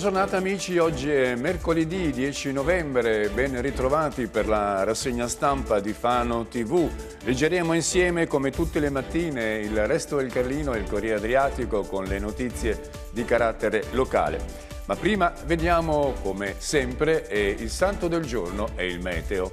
giornata amici, oggi è mercoledì 10 novembre, ben ritrovati per la rassegna stampa di Fano TV. Leggeremo insieme come tutte le mattine il resto del Carlino e il Corriere Adriatico con le notizie di carattere locale. Ma prima vediamo come sempre il santo del giorno e il meteo.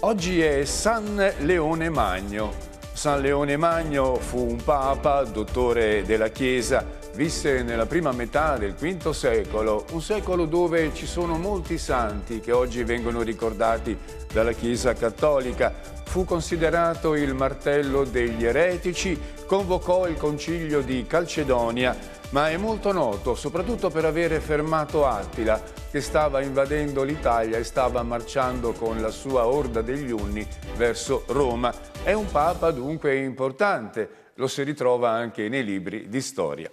Oggi è San Leone Magno. San Leone Magno fu un papa, dottore della Chiesa, Visse nella prima metà del V secolo, un secolo dove ci sono molti santi che oggi vengono ricordati dalla Chiesa Cattolica. Fu considerato il martello degli eretici, convocò il concilio di Calcedonia, ma è molto noto soprattutto per avere fermato Attila, che stava invadendo l'Italia e stava marciando con la sua orda degli Unni verso Roma. È un papa dunque importante, lo si ritrova anche nei libri di storia.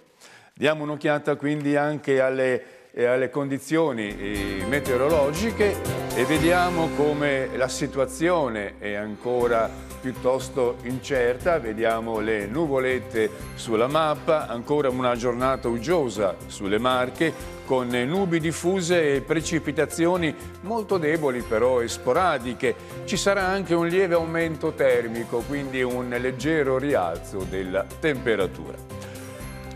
Diamo un'occhiata quindi anche alle, eh, alle condizioni eh, meteorologiche e vediamo come la situazione è ancora piuttosto incerta, vediamo le nuvolette sulla mappa, ancora una giornata uggiosa sulle Marche con nubi diffuse e precipitazioni molto deboli però e sporadiche. Ci sarà anche un lieve aumento termico, quindi un leggero rialzo della temperatura.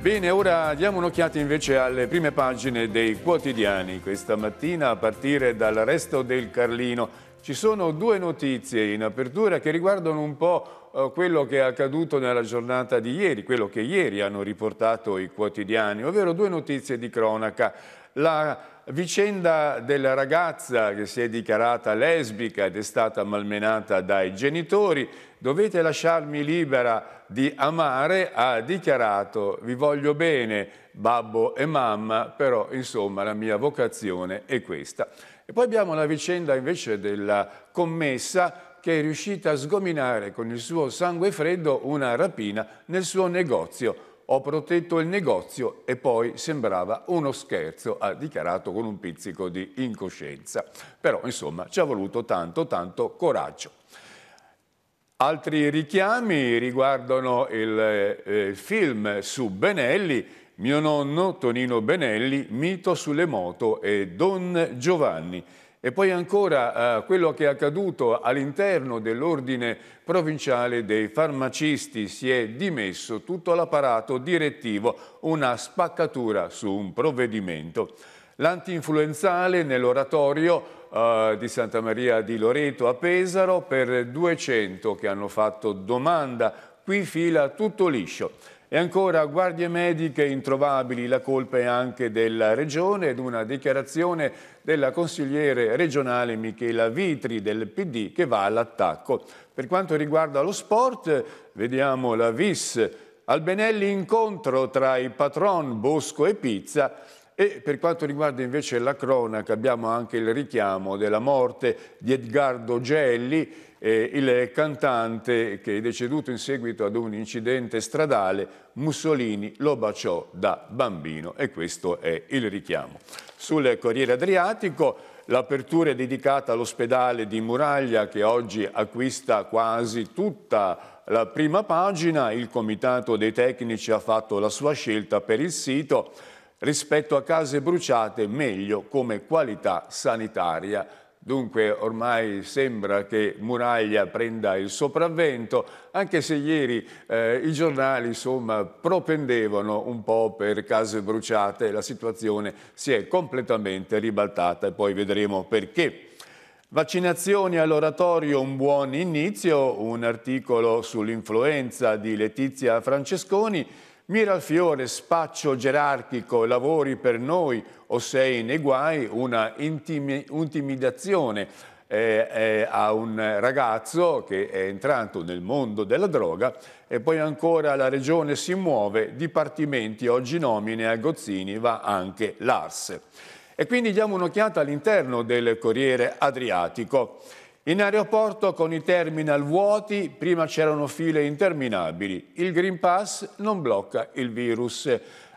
Bene, ora diamo un'occhiata invece alle prime pagine dei quotidiani. Questa mattina, a partire dal resto del Carlino, ci sono due notizie in apertura che riguardano un po' eh, quello che è accaduto nella giornata di ieri, quello che ieri hanno riportato i quotidiani, ovvero due notizie di cronaca. La vicenda della ragazza che si è dichiarata lesbica ed è stata malmenata dai genitori, dovete lasciarmi libera di amare, ha dichiarato vi voglio bene babbo e mamma, però insomma la mia vocazione è questa. E poi abbiamo la vicenda invece della commessa che è riuscita a sgominare con il suo sangue freddo una rapina nel suo negozio ho protetto il negozio e poi sembrava uno scherzo, ha dichiarato con un pizzico di incoscienza. Però insomma ci ha voluto tanto, tanto coraggio. Altri richiami riguardano il eh, film su Benelli, mio nonno Tonino Benelli, mito sulle moto e Don Giovanni. E poi ancora eh, quello che è accaduto all'interno dell'ordine provinciale dei farmacisti, si è dimesso tutto l'apparato direttivo, una spaccatura su un provvedimento. L'antinfluenzale nell'oratorio eh, di Santa Maria di Loreto a Pesaro per 200 che hanno fatto domanda, qui fila tutto liscio. E ancora guardie mediche introvabili, la colpa è anche della Regione ed una dichiarazione della consigliere regionale Michela Vitri del PD che va all'attacco. Per quanto riguarda lo sport, vediamo la VIS. Albenelli incontro tra i patron Bosco e Pizza e per quanto riguarda invece la cronaca abbiamo anche il richiamo della morte di Edgardo Gelli, eh, il cantante che è deceduto in seguito ad un incidente stradale, Mussolini lo baciò da bambino e questo è il richiamo. Sul Corriere Adriatico l'apertura è dedicata all'ospedale di Muraglia che oggi acquista quasi tutta la prima pagina, il comitato dei tecnici ha fatto la sua scelta per il sito rispetto a case bruciate meglio come qualità sanitaria. Dunque ormai sembra che Muraglia prenda il sopravvento, anche se ieri eh, i giornali insomma, propendevano un po' per case bruciate, la situazione si è completamente ribaltata e poi vedremo perché. Vaccinazioni all'oratorio, un buon inizio, un articolo sull'influenza di Letizia Francesconi, Miralfiore, spaccio gerarchico, lavori per noi o sei nei guai, una intimi, intimidazione eh, eh, a un ragazzo che è entrato nel mondo della droga e poi ancora la regione si muove, dipartimenti oggi nomine a Gozzini va anche l'Arse. E quindi diamo un'occhiata all'interno del Corriere Adriatico. In aeroporto con i terminal vuoti, prima c'erano file interminabili. Il Green Pass non blocca il virus.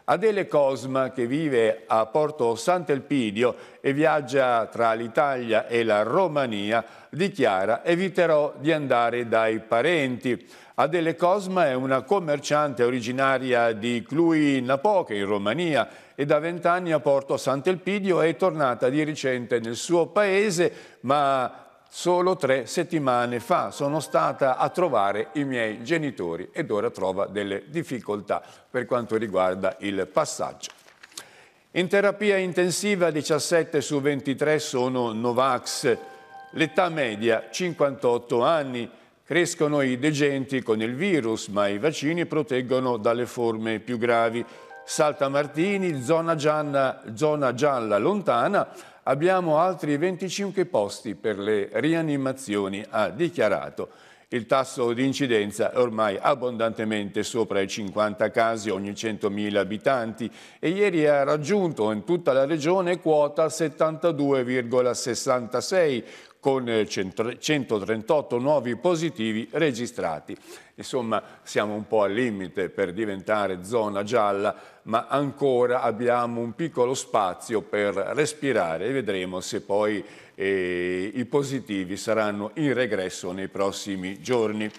Adele Cosma, che vive a Porto Sant'Elpidio e viaggia tra l'Italia e la Romania, dichiara «Eviterò di andare dai parenti». Adele Cosma è una commerciante originaria di Cluj-Napoca, in Romania, e da vent'anni a Porto Sant'Elpidio è tornata di recente nel suo paese, ma solo tre settimane fa. Sono stata a trovare i miei genitori ed ora trova delle difficoltà per quanto riguarda il passaggio. In terapia intensiva 17 su 23 sono Novax, l'età media 58 anni, crescono i degenti con il virus ma i vaccini proteggono dalle forme più gravi. Salta Martini, zona, gianna, zona gialla lontana, abbiamo altri 25 posti per le rianimazioni, ha dichiarato. Il tasso di incidenza è ormai abbondantemente sopra i 50 casi ogni 100.000 abitanti e ieri ha raggiunto in tutta la regione quota 72,66 con 138 eh, nuovi positivi registrati. Insomma, siamo un po' al limite per diventare zona gialla, ma ancora abbiamo un piccolo spazio per respirare e vedremo se poi eh, i positivi saranno in regresso nei prossimi giorni.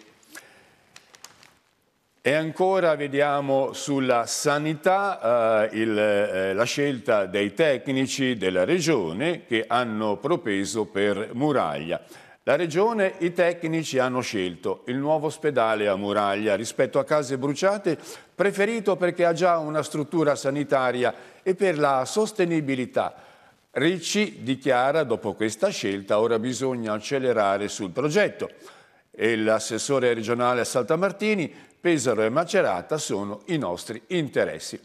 E ancora vediamo sulla sanità eh, il, eh, la scelta dei tecnici della Regione che hanno propeso per Muraglia. La Regione, i tecnici hanno scelto il nuovo ospedale a Muraglia rispetto a case bruciate, preferito perché ha già una struttura sanitaria e per la sostenibilità. Ricci dichiara dopo questa scelta ora bisogna accelerare sul progetto e l'assessore regionale a Saltamartini Pesaro e Macerata sono i nostri interessi.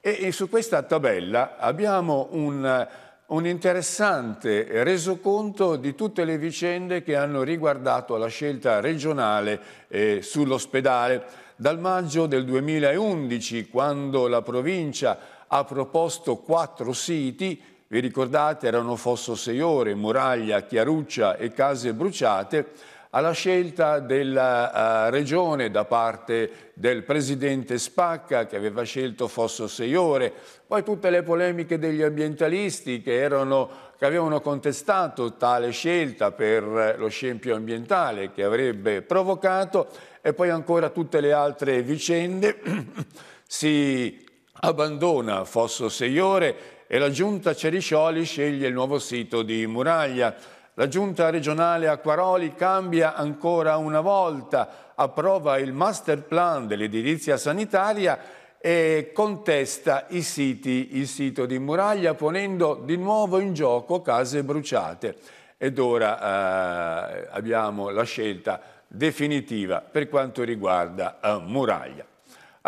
E su questa tabella abbiamo un, un interessante resoconto di tutte le vicende che hanno riguardato la scelta regionale eh, sull'ospedale. Dal maggio del 2011, quando la provincia ha proposto quattro siti, vi ricordate erano Fosso Seiore, Muraglia, Chiaruccia e Case Bruciate, alla scelta della uh, regione da parte del presidente Spacca che aveva scelto Fosso Sei Ore, poi tutte le polemiche degli ambientalisti che, erano, che avevano contestato tale scelta per eh, lo scempio ambientale che avrebbe provocato e poi ancora tutte le altre vicende. si abbandona Fosso Sei Ore e la giunta Ceriscioli sceglie il nuovo sito di Muraglia. La giunta regionale Acquaroli cambia ancora una volta, approva il master plan dell'edilizia sanitaria e contesta i siti, il sito di Muraglia ponendo di nuovo in gioco case bruciate. Ed ora eh, abbiamo la scelta definitiva per quanto riguarda eh, Muraglia.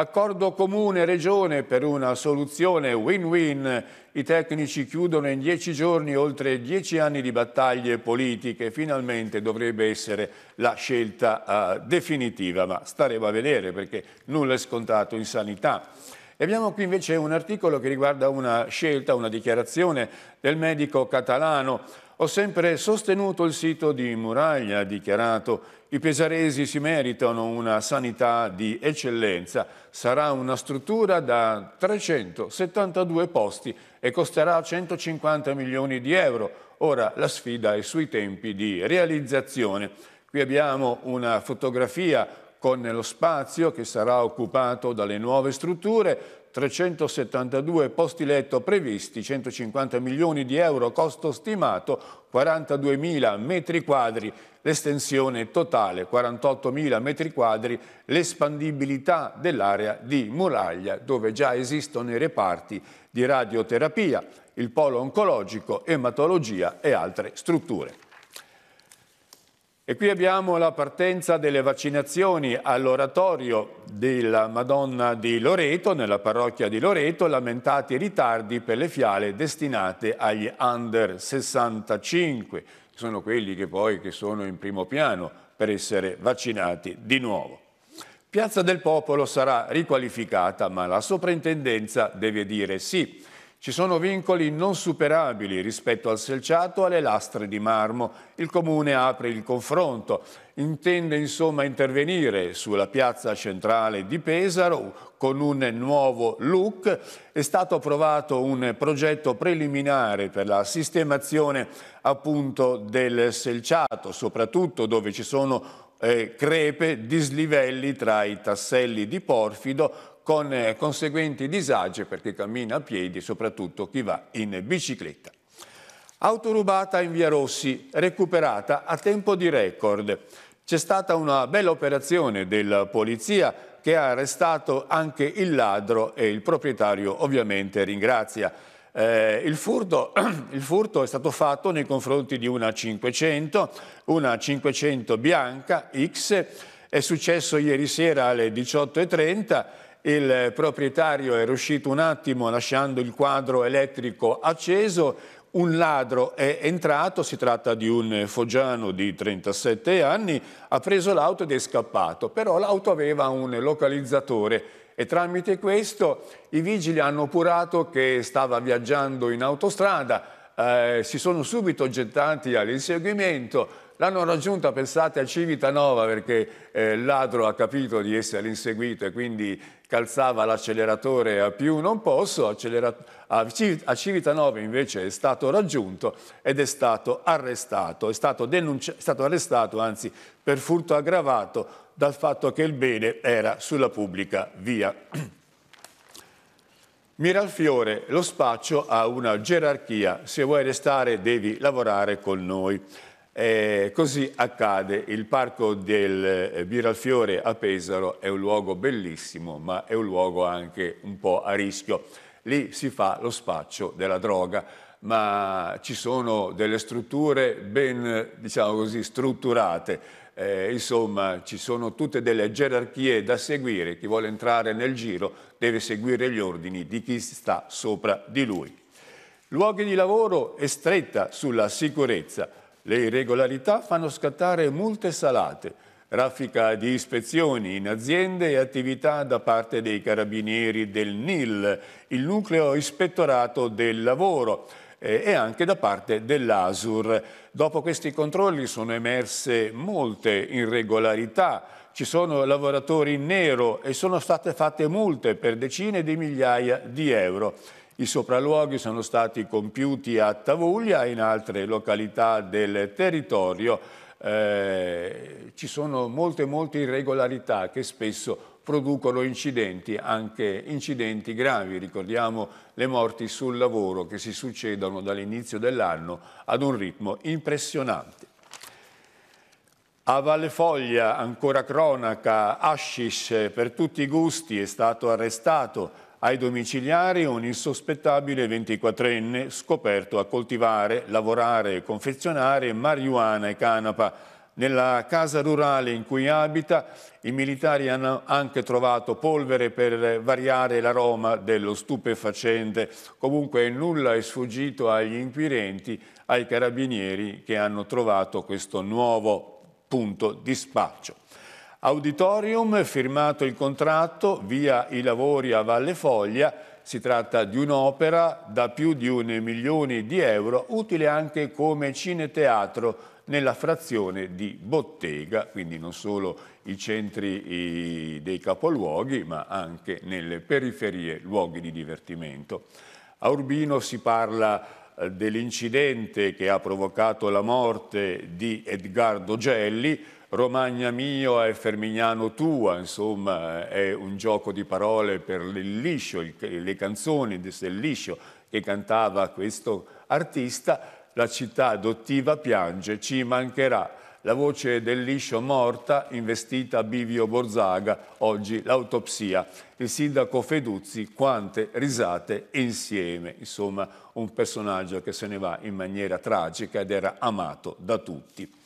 Accordo comune regione per una soluzione win-win. I tecnici chiudono in dieci giorni oltre dieci anni di battaglie politiche. Finalmente dovrebbe essere la scelta uh, definitiva, ma staremo a vedere perché nulla è scontato in sanità. E abbiamo qui invece un articolo che riguarda una scelta, una dichiarazione del medico catalano ho sempre sostenuto il sito di Muraglia, ha dichiarato. I pesaresi si meritano una sanità di eccellenza. Sarà una struttura da 372 posti e costerà 150 milioni di euro. Ora la sfida è sui tempi di realizzazione. Qui abbiamo una fotografia con lo spazio che sarà occupato dalle nuove strutture, 372 posti letto previsti, 150 milioni di euro costo stimato, 42 mila metri quadri l'estensione totale, 48 mila metri quadri l'espandibilità dell'area di Muraglia dove già esistono i reparti di radioterapia, il polo oncologico, ematologia e altre strutture. E qui abbiamo la partenza delle vaccinazioni all'oratorio della Madonna di Loreto, nella parrocchia di Loreto, lamentati ritardi per le fiale destinate agli under 65, che sono quelli che poi che sono in primo piano per essere vaccinati di nuovo. Piazza del Popolo sarà riqualificata, ma la soprintendenza deve dire sì. Ci sono vincoli non superabili rispetto al selciato e alle lastre di marmo. Il comune apre il confronto, intende insomma intervenire sulla piazza centrale di Pesaro con un nuovo look. È stato approvato un progetto preliminare per la sistemazione appunto del selciato, soprattutto dove ci sono eh, crepe, dislivelli tra i tasselli di porfido con eh, conseguenti disagi per chi cammina a piedi, soprattutto chi va in bicicletta. Auto rubata in via Rossi, recuperata a tempo di record. C'è stata una bella operazione della polizia che ha arrestato anche il ladro e il proprietario ovviamente ringrazia. Eh, il, furto, il, furto, è stato fatto nei confronti di una 500, una 500 bianca X, è successo ieri sera alle 18.30 il proprietario era uscito un attimo lasciando il quadro elettrico acceso, un ladro è entrato, si tratta di un foggiano di 37 anni, ha preso l'auto ed è scappato, però l'auto aveva un localizzatore e tramite questo i vigili hanno purato che stava viaggiando in autostrada, eh, si sono subito gettati all'inseguimento, l'hanno raggiunta, pensate, a Civitanova perché eh, il ladro ha capito di essere inseguito e quindi calzava l'acceleratore a più non posso, a Civitanova invece è stato raggiunto ed è stato arrestato, è stato, è stato arrestato anzi per furto aggravato dal fatto che il bene era sulla pubblica via. Miralfiore, lo spaccio ha una gerarchia, se vuoi restare devi lavorare con noi. Eh, così accade, il parco del Biralfiore eh, a Pesaro è un luogo bellissimo, ma è un luogo anche un po' a rischio. Lì si fa lo spaccio della droga, ma ci sono delle strutture ben, diciamo così, strutturate. Eh, insomma, ci sono tutte delle gerarchie da seguire. Chi vuole entrare nel giro deve seguire gli ordini di chi sta sopra di lui. Luoghi di lavoro e stretta sulla sicurezza. Le irregolarità fanno scattare multe salate, raffica di ispezioni in aziende e attività da parte dei carabinieri del NIL, il nucleo ispettorato del lavoro eh, e anche da parte dell'ASUR. Dopo questi controlli sono emerse molte irregolarità, ci sono lavoratori in nero e sono state fatte multe per decine di migliaia di euro. I sopralluoghi sono stati compiuti a Tavuglia e in altre località del territorio. Eh, ci sono molte, molte irregolarità che spesso producono incidenti, anche incidenti gravi. Ricordiamo le morti sul lavoro che si succedono dall'inizio dell'anno ad un ritmo impressionante. A Valle Foglia, ancora cronaca, Ashish per tutti i gusti è stato arrestato ai domiciliari un insospettabile 24enne scoperto a coltivare, lavorare e confezionare marijuana e canapa. Nella casa rurale in cui abita i militari hanno anche trovato polvere per variare l'aroma dello stupefacente. Comunque nulla è sfuggito agli inquirenti, ai carabinieri che hanno trovato questo nuovo punto di spaccio. Auditorium, firmato il contratto, via i lavori a Valle Foglia, si tratta di un'opera da più di un milione di euro, utile anche come cineteatro nella frazione di Bottega, quindi non solo i centri dei capoluoghi, ma anche nelle periferie luoghi di divertimento. A Urbino si parla eh, dell'incidente che ha provocato la morte di Edgardo Gelli, Romagna mio e Fermignano tua, insomma, è un gioco di parole per il liscio, le canzoni del liscio che cantava questo artista, la città adottiva piange, ci mancherà. La voce del liscio morta, investita a Bivio Borzaga, oggi l'autopsia. Il sindaco Feduzzi, quante risate insieme. Insomma, un personaggio che se ne va in maniera tragica ed era amato da tutti.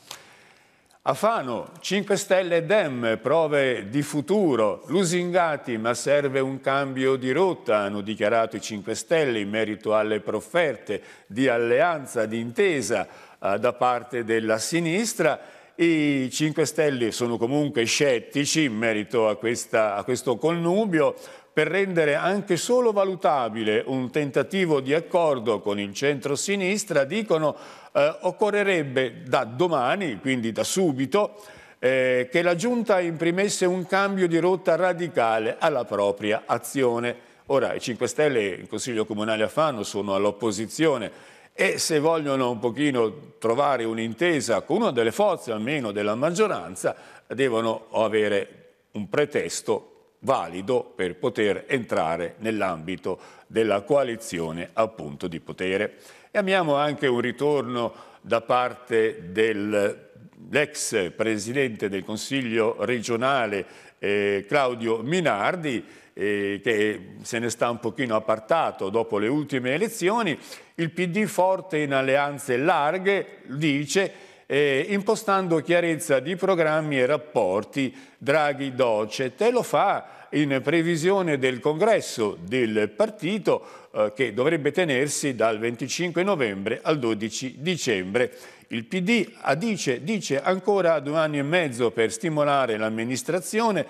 Afano, 5 Stelle e Dem, prove di futuro, lusingati ma serve un cambio di rotta, hanno dichiarato i 5 Stelle in merito alle profferte di alleanza, di intesa eh, da parte della sinistra. I 5 Stelle sono comunque scettici in merito a, questa, a questo connubio, per rendere anche solo valutabile un tentativo di accordo con il centro-sinistra, dicono eh, occorrerebbe da domani, quindi da subito, eh, che la Giunta imprimesse un cambio di rotta radicale alla propria azione. Ora i 5 Stelle e il Consiglio Comunale a Fano sono all'opposizione e se vogliono un pochino trovare un'intesa con una delle forze almeno della maggioranza devono avere un pretesto valido per poter entrare nell'ambito della coalizione appunto di potere. E abbiamo anche un ritorno da parte dell'ex presidente del Consiglio regionale eh, Claudio Minardi eh, che se ne sta un pochino appartato dopo le ultime elezioni. Il PD forte in alleanze larghe dice eh, impostando chiarezza di programmi e rapporti Draghi-Docet e lo fa in previsione del congresso del partito eh, che dovrebbe tenersi dal 25 novembre al 12 dicembre. Il PD adice, dice ancora due anni e mezzo per stimolare l'amministrazione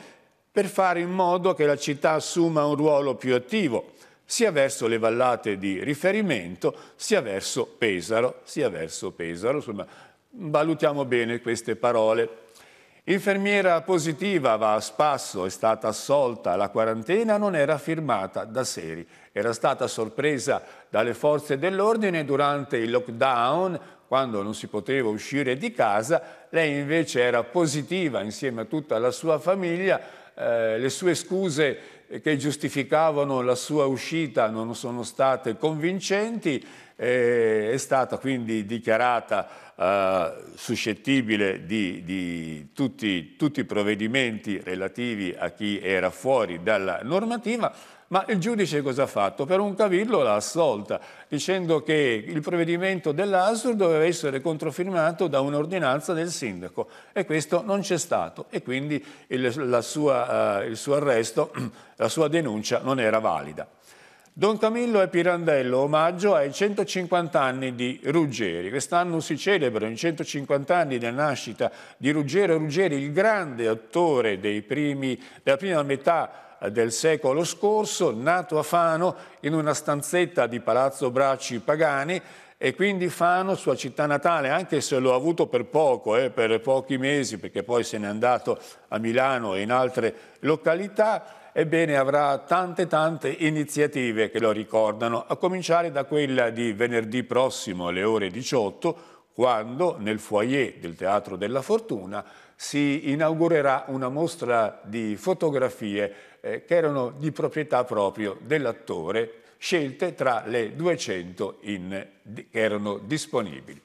per fare in modo che la città assuma un ruolo più attivo sia verso le vallate di riferimento, sia verso Pesaro, sia verso Pesaro. Insomma, Valutiamo bene queste parole. Infermiera positiva va a spasso, è stata assolta, la quarantena non era firmata da Seri. Era stata sorpresa dalle forze dell'ordine durante il lockdown, quando non si poteva uscire di casa, lei invece era positiva insieme a tutta la sua famiglia, eh, le sue scuse che giustificavano la sua uscita non sono state convincenti, eh, è stata quindi dichiarata eh, suscettibile di, di tutti, tutti i provvedimenti relativi a chi era fuori dalla normativa, ma il giudice cosa ha fatto? Per un cavillo l'ha assolta, dicendo che il provvedimento dell'ASUR doveva essere controfirmato da un'ordinanza del sindaco e questo non c'è stato e quindi il, sua, uh, il suo arresto, la sua denuncia non era valida. Don Camillo e Pirandello, omaggio ai 150 anni di Ruggeri. Quest'anno si celebrano i 150 anni della nascita di Ruggero Ruggeri, il grande attore primi, della prima metà del secolo scorso, nato a Fano in una stanzetta di Palazzo Bracci Pagani, e quindi Fano, sua città natale, anche se l'ho avuto per poco, eh, per pochi mesi, perché poi se n'è andato a Milano e in altre località, ebbene avrà tante tante iniziative che lo ricordano, a cominciare da quella di venerdì prossimo alle ore 18, quando nel foyer del Teatro della Fortuna si inaugurerà una mostra di fotografie eh, che erano di proprietà proprio dell'attore, scelte tra le 200 in, che erano disponibili.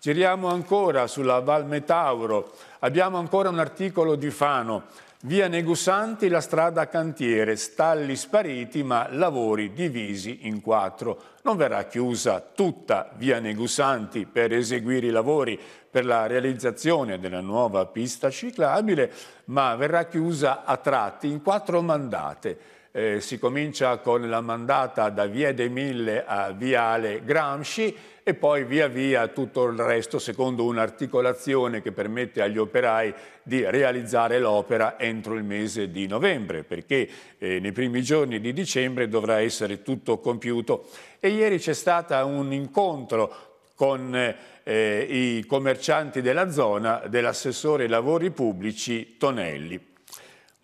Giriamo ancora sulla Val Metauro, abbiamo ancora un articolo di Fano Via Negusanti la strada cantiere, stalli spariti ma lavori divisi in quattro. Non verrà chiusa tutta via Negusanti per eseguire i lavori per la realizzazione della nuova pista ciclabile, ma verrà chiusa a tratti in quattro mandate. Eh, si comincia con la mandata da Via dei Mille a Viale Gramsci e poi via via tutto il resto secondo un'articolazione che permette agli operai di realizzare l'opera entro il mese di novembre, perché eh, nei primi giorni di dicembre dovrà essere tutto compiuto. E ieri c'è stato un incontro con eh, i commercianti della zona dell'assessore lavori pubblici Tonelli.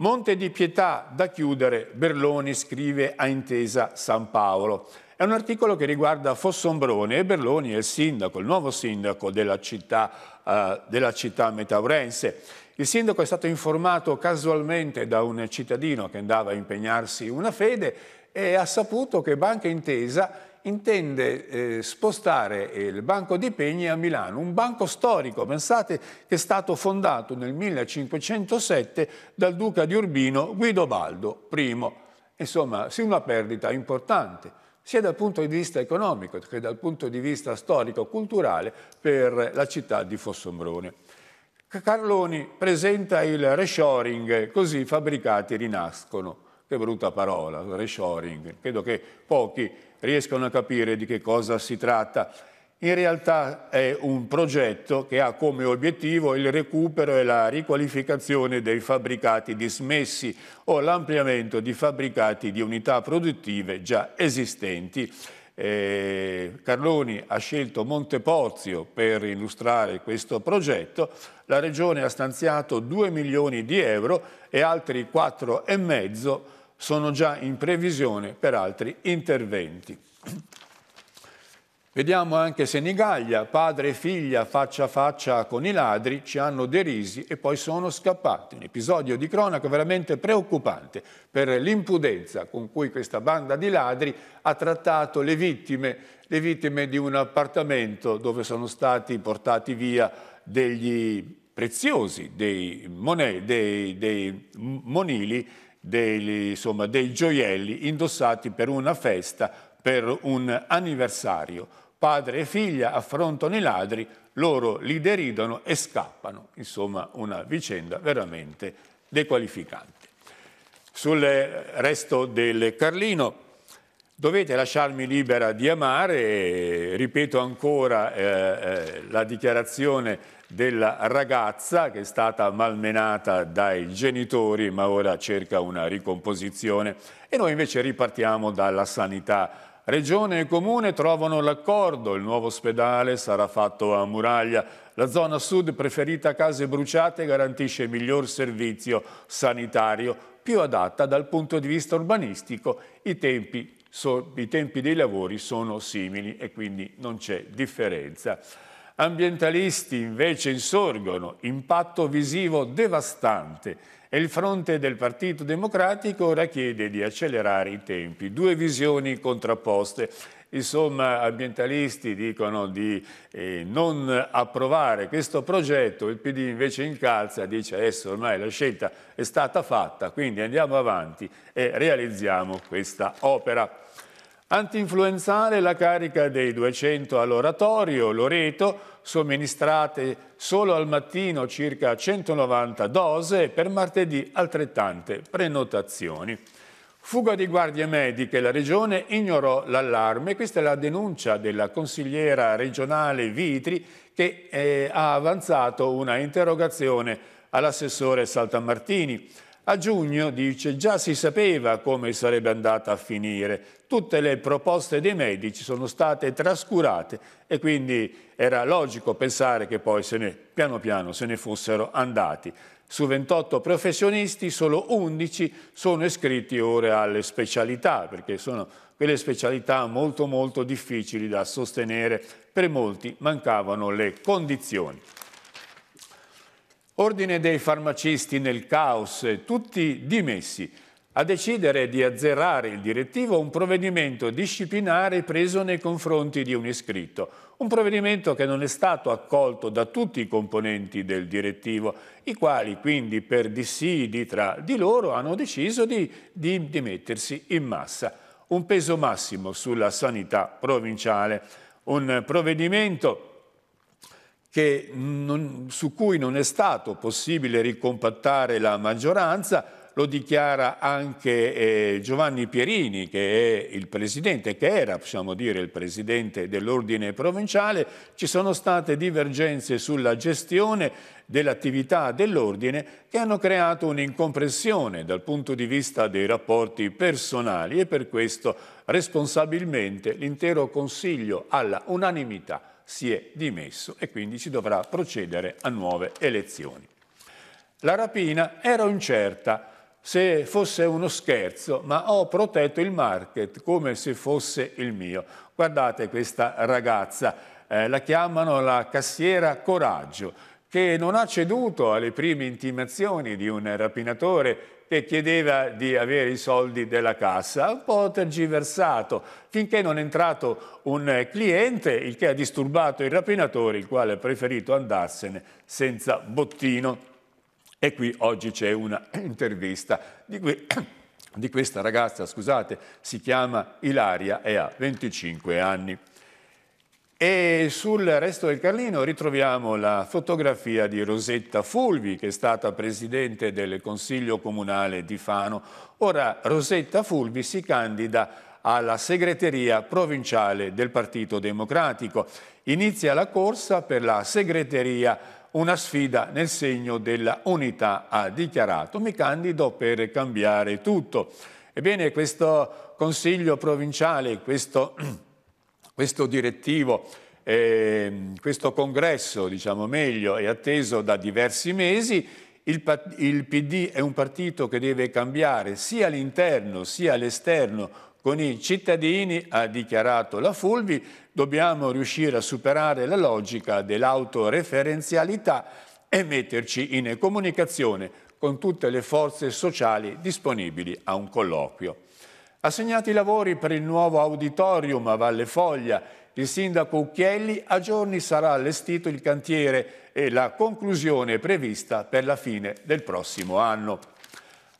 Monte di Pietà da chiudere, Berloni scrive a intesa San Paolo. È un articolo che riguarda Fossombrone e Berloni è il sindaco, il nuovo sindaco della città, eh, della città metaurense. Il sindaco è stato informato casualmente da un cittadino che andava a impegnarsi una fede e ha saputo che Banca Intesa intende eh, spostare eh, il Banco di Pegni a Milano, un banco storico, pensate che è stato fondato nel 1507 dal duca di Urbino Guido Baldo I. Insomma, sì una perdita importante sia dal punto di vista economico che dal punto di vista storico-culturale per la città di Fossombrone. Carloni presenta il reshoring, eh, così i fabbricati rinascono. Che brutta parola, reshoring. Credo che pochi riescano a capire di che cosa si tratta. In realtà è un progetto che ha come obiettivo il recupero e la riqualificazione dei fabbricati dismessi o l'ampliamento di fabbricati di unità produttive già esistenti. Eh, Carloni ha scelto Montepozio per illustrare questo progetto, la Regione ha stanziato 2 milioni di euro e altri 4,5 milioni sono già in previsione per altri interventi. Vediamo anche Senigallia, padre e figlia faccia a faccia con i ladri, ci hanno derisi e poi sono scappati. Un episodio di cronaca veramente preoccupante per l'impudenza con cui questa banda di ladri ha trattato le vittime, le vittime di un appartamento dove sono stati portati via degli preziosi, dei, monè, dei, dei monili dei, insomma, dei gioielli indossati per una festa, per un anniversario. Padre e figlia affrontano i ladri, loro li deridono e scappano. Insomma, una vicenda veramente dequalificante. Sul resto del Carlino dovete lasciarmi libera di amare, ripeto ancora eh, eh la dichiarazione della ragazza che è stata malmenata dai genitori ma ora cerca una ricomposizione e noi invece ripartiamo dalla sanità. Regione e Comune trovano l'accordo, il nuovo ospedale sarà fatto a muraglia, la zona sud preferita a case bruciate garantisce miglior servizio sanitario, più adatta dal punto di vista urbanistico, i tempi, so, i tempi dei lavori sono simili e quindi non c'è differenza. Ambientalisti invece insorgono, impatto visivo devastante e il fronte del Partito Democratico ora chiede di accelerare i tempi. Due visioni contrapposte. Insomma, ambientalisti dicono di eh, non approvare questo progetto, il PD invece incalza, dice adesso ormai la scelta è stata fatta, quindi andiamo avanti e realizziamo questa opera. Antinfluenzale la carica dei 200 all'oratorio Loreto, somministrate solo al mattino circa 190 dose e per martedì altrettante prenotazioni. Fuga di guardie mediche, la regione ignorò l'allarme. Questa è la denuncia della consigliera regionale Vitri che eh, ha avanzato una interrogazione all'assessore Saltamartini. A giugno, dice, già si sapeva come sarebbe andata a finire. Tutte le proposte dei medici sono state trascurate e quindi era logico pensare che poi se ne, piano piano se ne fossero andati. Su 28 professionisti solo 11 sono iscritti ora alle specialità perché sono quelle specialità molto molto difficili da sostenere. Per molti mancavano le condizioni. Ordine dei farmacisti nel caos, tutti dimessi. A decidere di azzerare il direttivo un provvedimento disciplinare preso nei confronti di un iscritto. Un provvedimento che non è stato accolto da tutti i componenti del direttivo, i quali quindi per dissidi tra di loro hanno deciso di, di dimettersi in massa. Un peso massimo sulla sanità provinciale. Un provvedimento che non, su cui non è stato possibile ricompattare la maggioranza, lo dichiara anche eh, Giovanni Pierini, che è il presidente, che era, possiamo dire, il presidente dell'ordine provinciale. Ci sono state divergenze sulla gestione dell'attività dell'ordine che hanno creato un'incomprensione dal punto di vista dei rapporti personali e per questo responsabilmente l'intero Consiglio alla unanimità si è dimesso e quindi si dovrà procedere a nuove elezioni. La rapina era incerta, se fosse uno scherzo, ma ho protetto il market come se fosse il mio. Guardate questa ragazza, eh, la chiamano la cassiera Coraggio, che non ha ceduto alle prime intimazioni di un rapinatore che chiedeva di avere i soldi della cassa, un po' tergiversato, finché non è entrato un eh, cliente, il che ha disturbato il rapinatore, il quale ha preferito andarsene senza bottino. E qui oggi c'è un'intervista di, que di questa ragazza, scusate, si chiama Ilaria e ha 25 anni. E sul resto del Carlino ritroviamo la fotografia di Rosetta Fulvi, che è stata presidente del Consiglio Comunale di Fano. Ora Rosetta Fulvi si candida alla segreteria provinciale del Partito Democratico. Inizia la corsa per la segreteria, una sfida nel segno della unità, ha dichiarato. Mi candido per cambiare tutto. Ebbene, questo Consiglio provinciale, questo Questo direttivo, eh, questo congresso, diciamo meglio, è atteso da diversi mesi. Il, il PD è un partito che deve cambiare sia all'interno sia all'esterno con i cittadini, ha dichiarato la Fulvi, dobbiamo riuscire a superare la logica dell'autoreferenzialità e metterci in comunicazione con tutte le forze sociali disponibili a un colloquio. Assegnati i lavori per il nuovo auditorium a Valle Foglia, il sindaco Ucchielli a giorni sarà allestito il cantiere e la conclusione è prevista per la fine del prossimo anno.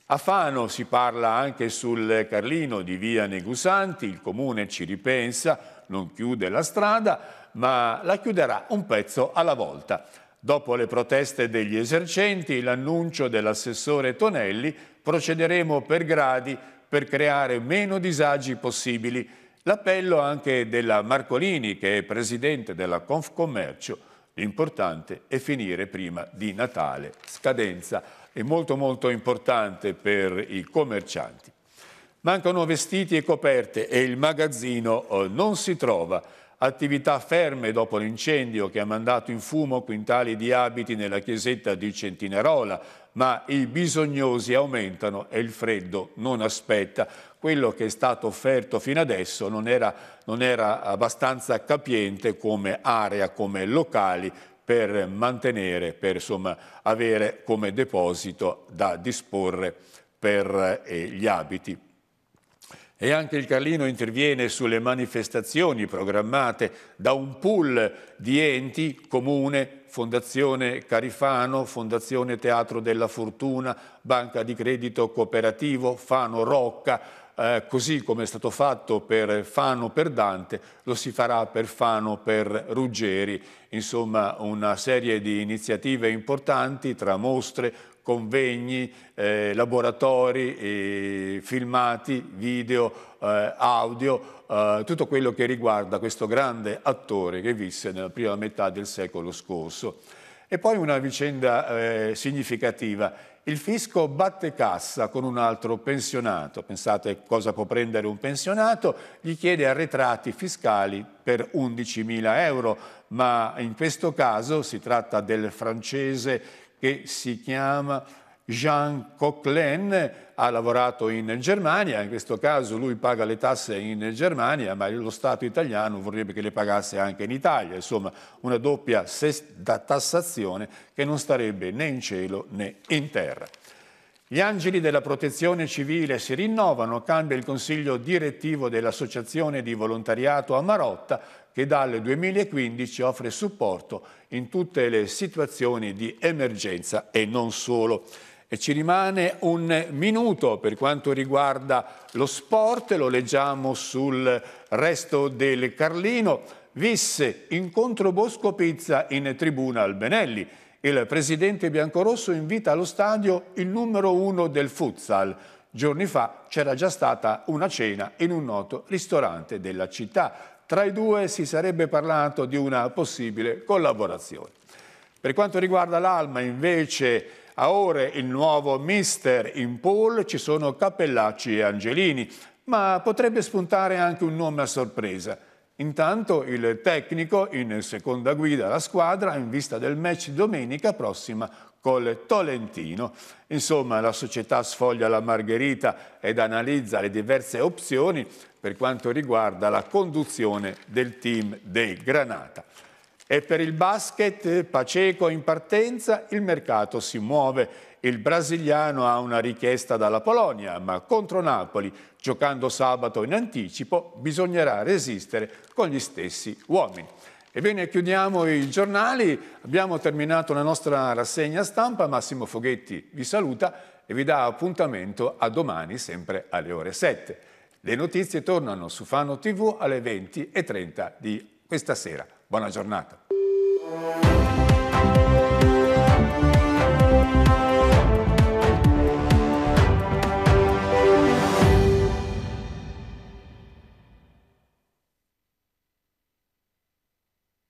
A Fano si parla anche sul Carlino di via Negusanti, il comune ci ripensa, non chiude la strada, ma la chiuderà un pezzo alla volta. Dopo le proteste degli esercenti, l'annuncio dell'assessore Tonelli, procederemo per gradi per creare meno disagi possibili. L'appello anche della Marcolini, che è presidente della Confcommercio, l'importante è finire prima di Natale, scadenza è molto molto importante per i commercianti. Mancano vestiti e coperte e il magazzino eh, non si trova. Attività ferme dopo l'incendio che ha mandato in fumo quintali di abiti nella chiesetta di Centinarola, ma i bisognosi aumentano e il freddo non aspetta. Quello che è stato offerto fino adesso non era, non era abbastanza capiente come area, come locali per mantenere, per insomma, avere come deposito da disporre per eh, gli abiti. E anche il Carlino interviene sulle manifestazioni programmate da un pool di enti, comune, Fondazione Carifano, Fondazione Teatro della Fortuna, Banca di Credito Cooperativo, Fano Rocca, eh, così come è stato fatto per Fano per Dante, lo si farà per Fano per Ruggeri. Insomma una serie di iniziative importanti tra mostre, convegni, eh, laboratori, eh, filmati, video, eh, audio, eh, tutto quello che riguarda questo grande attore che visse nella prima metà del secolo scorso. E poi una vicenda eh, significativa. Il fisco batte cassa con un altro pensionato, pensate cosa può prendere un pensionato, gli chiede arretrati fiscali per 11.000 euro, ma in questo caso si tratta del francese che si chiama Jean Coquelin, ha lavorato in Germania, in questo caso lui paga le tasse in Germania, ma lo Stato italiano vorrebbe che le pagasse anche in Italia, insomma una doppia tassazione che non starebbe né in cielo né in terra. Gli angeli della protezione civile si rinnovano, cambia il consiglio direttivo dell'Associazione di Volontariato a Marotta che dal 2015 offre supporto in tutte le situazioni di emergenza e non solo. E ci rimane un minuto per quanto riguarda lo sport, lo leggiamo sul resto del Carlino. Visse incontro Bosco Pizza in tribuna al Benelli. Il presidente biancorosso invita allo stadio il numero uno del futsal. Giorni fa c'era già stata una cena in un noto ristorante della città. Tra i due si sarebbe parlato di una possibile collaborazione. Per quanto riguarda l'Alma, invece, a ore il nuovo mister in pool ci sono Cappellacci e Angelini, ma potrebbe spuntare anche un nome a sorpresa. Intanto il tecnico in seconda guida la squadra in vista del match domenica prossima col Tolentino. Insomma, la società sfoglia la margherita ed analizza le diverse opzioni per quanto riguarda la conduzione del team dei Granata. E per il basket, Paceco in partenza, il mercato si muove. Il brasiliano ha una richiesta dalla Polonia, ma contro Napoli, giocando sabato in anticipo, bisognerà resistere con gli stessi uomini. Ebbene, chiudiamo i giornali, abbiamo terminato la nostra rassegna stampa, Massimo Foghetti vi saluta e vi dà appuntamento a domani sempre alle ore 7. Le notizie tornano su Fano TV alle 20.30 di questa sera. Buona giornata.